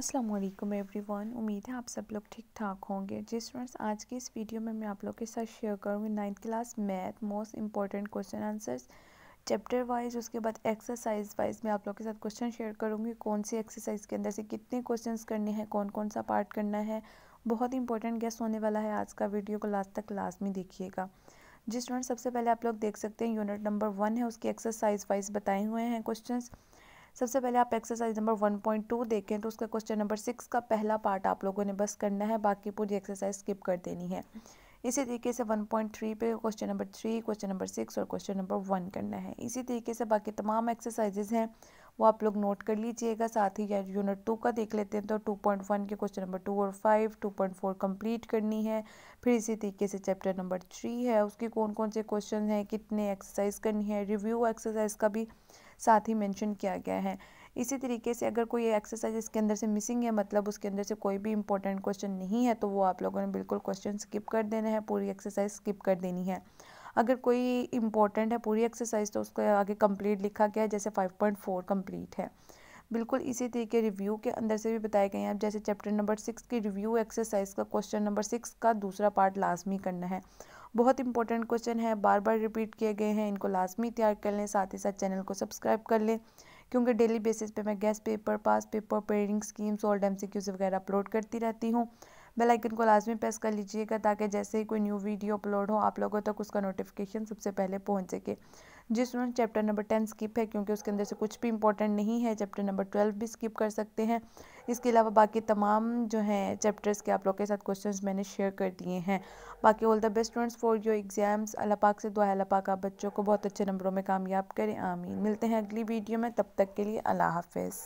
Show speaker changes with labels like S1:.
S1: Aslam every everyone उम्मीद है आप सब लोग ठीक ठाक होंगे जिस फ्रेंड्स आज की इस वीडियो में मैं आप लोग के साथ शेयर करूँगी ninth class math most important question answers chapter wise उसके बाद एक्सरसाइज वाइज मैं आप लोग के साथ क्वेश्चन शेयर करूँगी कौन सी एक्सरसाइज के अंदर से कितने क्वेश्चन करने हैं कौन कौन सा पार्ट करना है बहुत इंपॉर्टेंट गेस्ट होने वाला है आज का वीडियो को लास्ट तक लाजमी देखिएगा जिस फ्रेंड सबसे पहले आप लोग देख सकते हैं यूनिट नंबर वन है उसकी एक्सरसाइज वाइज बताए हुए हैं क्वेश्चन सबसे पहले आप exercise number one point two देखें तो उसका क्वेश्चन नंबर सिक्स का पहला पार्ट आप लोगों ने बस करना है बाकी पूरी एक्सरसाइज स्किप कर देनी है इसी तरीके से वन पॉइंट थ्री पे question number three question number six और क्वेश्चन नंबर वन करना है इसी तरीके से बाकी तमाम एक्सरसाइजेज हैं वो आप लोग नोट कर लीजिएगा साथ ही या यूनिट टू का देख लेते हैं तो टू पॉइंट वन के क्वेश्चन नंबर टू और five two point four complete करनी है फिर इसी तरीके से चैप्टर नंबर थ्री है उसके कौन कौन से क्वेश्चन हैं कितने एक्सरसाइज करनी है रिव्यू एक्सरसाइज का भी साथ ही मेंशन किया गया है इसी तरीके से अगर कोई एक्सरसाइज इसके अंदर से मिसिंग है मतलब उसके अंदर से कोई भी इंपॉर्टेंट क्वेश्चन नहीं है तो वो आप लोगों ने बिल्कुल क्वेश्चन स्किप कर देना है पूरी एक्सरसाइज स्किप कर देनी है अगर कोई इंपॉर्टेंट है पूरी एक्सरसाइज तो उसको आगे कंप्लीट लिखा गया है जैसे 5.4 कंप्लीट है बिल्कुल इसी तरीके रिव्यू के अंदर से भी बताए गए हैं अब जैसे चैप्टर नंबर सिक्स की रिव्यू एक्सरसाइज का क्वेश्चन नंबर सिक्स का दूसरा पार्ट लाजमी करना है बहुत इंपॉर्टेंट क्वेश्चन है बार बार रिपीट किए गए हैं इनको लाजमी तैयार कर लें साथ ही साथ चैनल को सब्सक्राइब कर लें क्योंकि डेली बेसिस पे मैं guess paper pass paper pairing schemes और एम वगैरह अपलोड करती रहती हूँ बेल आइकन को लाजमी प्रेस कर लीजिएगा ताकि जैसे ही कोई न्यू वीडियो अपलोड हो आप लोगों तक उसका नोटिफिकेशन सबसे पहले पहुँच सके जिस student chapter number ten skip है क्योंकि उसके अंदर से कुछ भी इंपॉर्टेंट नहीं है चैप्टर नंबर ट्वेल्व भी स्किप कर सकते हैं इसके अलावा बाकी तमाम जो हैं चैप्टर्स के आप लोग के साथ क्वेश्चन मैंने शेयर कर दिए हैं बाकी all the best students for your exams अला पाक से दुआ अला पाक आप बच्चों को बहुत अच्छे नंबरों में कामयाब करें आमीन मिलते हैं अगली वीडियो में तब तक के लिए अल्लाह हाफिज़